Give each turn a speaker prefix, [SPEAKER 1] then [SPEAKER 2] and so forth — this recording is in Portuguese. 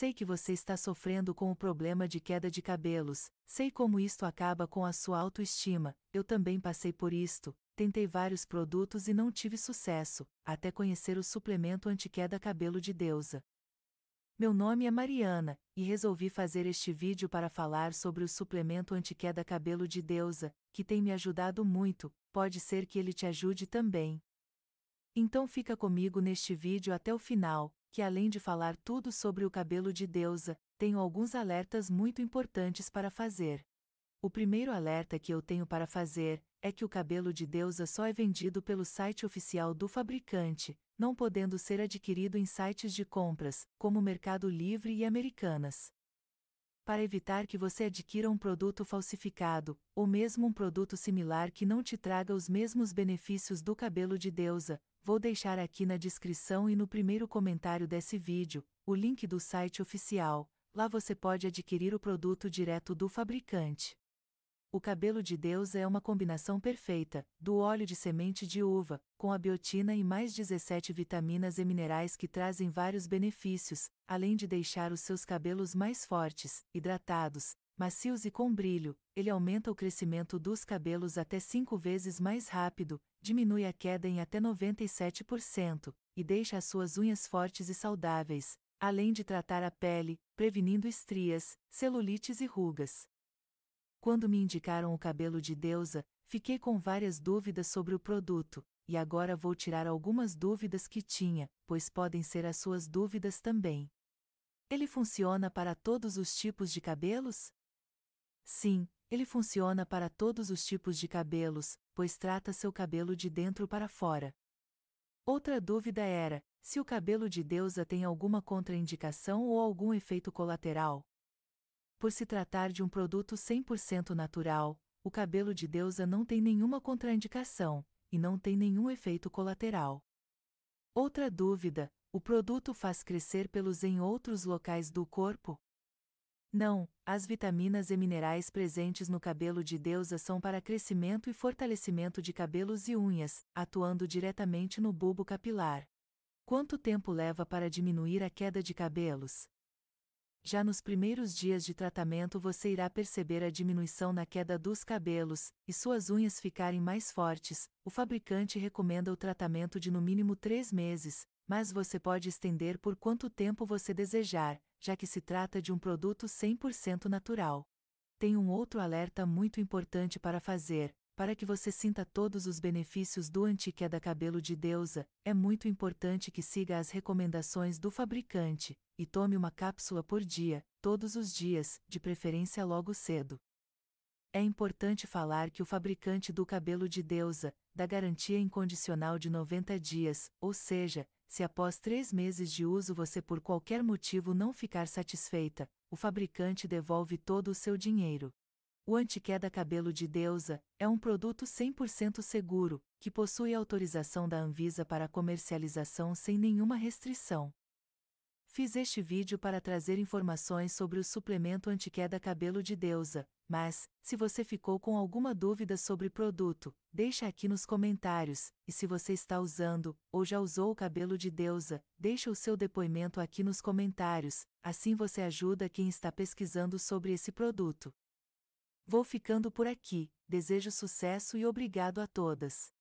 [SPEAKER 1] sei que você está sofrendo com o problema de queda de cabelos, sei como isto acaba com a sua autoestima, eu também passei por isto, tentei vários produtos e não tive sucesso, até conhecer o suplemento anti-queda cabelo de deusa. Meu nome é Mariana, e resolvi fazer este vídeo para falar sobre o suplemento anti-queda cabelo de deusa, que tem me ajudado muito, pode ser que ele te ajude também. Então fica comigo neste vídeo até o final, que além de falar tudo sobre o cabelo de deusa, tenho alguns alertas muito importantes para fazer. O primeiro alerta que eu tenho para fazer é que o cabelo de deusa só é vendido pelo site oficial do fabricante, não podendo ser adquirido em sites de compras, como Mercado Livre e Americanas para evitar que você adquira um produto falsificado, ou mesmo um produto similar que não te traga os mesmos benefícios do cabelo de deusa, vou deixar aqui na descrição e no primeiro comentário desse vídeo, o link do site oficial, lá você pode adquirir o produto direto do fabricante. O cabelo de Deus é uma combinação perfeita do óleo de semente de uva, com a biotina e mais 17 vitaminas e minerais que trazem vários benefícios, além de deixar os seus cabelos mais fortes, hidratados, macios e com brilho. Ele aumenta o crescimento dos cabelos até 5 vezes mais rápido, diminui a queda em até 97% e deixa as suas unhas fortes e saudáveis, além de tratar a pele, prevenindo estrias, celulites e rugas. Quando me indicaram o cabelo de deusa, fiquei com várias dúvidas sobre o produto, e agora vou tirar algumas dúvidas que tinha, pois podem ser as suas dúvidas também. Ele funciona para todos os tipos de cabelos? Sim, ele funciona para todos os tipos de cabelos, pois trata seu cabelo de dentro para fora. Outra dúvida era se o cabelo de deusa tem alguma contraindicação ou algum efeito colateral por se tratar de um produto 100% natural, o cabelo de deusa não tem nenhuma contraindicação e não tem nenhum efeito colateral. Outra dúvida: o produto faz crescer pelos em outros locais do corpo? Não, as vitaminas e minerais presentes no cabelo de deusa são para crescimento e fortalecimento de cabelos e unhas, atuando diretamente no bulbo capilar. Quanto tempo leva para diminuir a queda de cabelos? Já nos primeiros dias de tratamento você irá perceber a diminuição na queda dos cabelos, e suas unhas ficarem mais fortes. O fabricante recomenda o tratamento de no mínimo 3 meses, mas você pode estender por quanto tempo você desejar, já que se trata de um produto 100% natural. Tem um outro alerta muito importante para fazer. Para que você sinta todos os benefícios do anti-queda cabelo de deusa, é muito importante que siga as recomendações do fabricante, e tome uma cápsula por dia, todos os dias, de preferência logo cedo. É importante falar que o fabricante do cabelo de deusa, dá garantia incondicional de 90 dias, ou seja, se após três meses de uso você por qualquer motivo não ficar satisfeita, o fabricante devolve todo o seu dinheiro. O Antiqueda Cabelo de Deusa é um produto 100% seguro, que possui autorização da Anvisa para comercialização sem nenhuma restrição. Fiz este vídeo para trazer informações sobre o suplemento antiqueda cabelo de deusa, mas, se você ficou com alguma dúvida sobre o produto, deixa aqui nos comentários, e se você está usando, ou já usou o cabelo de deusa, deixa o seu depoimento aqui nos comentários, assim você ajuda quem está pesquisando sobre esse produto. Vou ficando por aqui, desejo sucesso e obrigado a todas.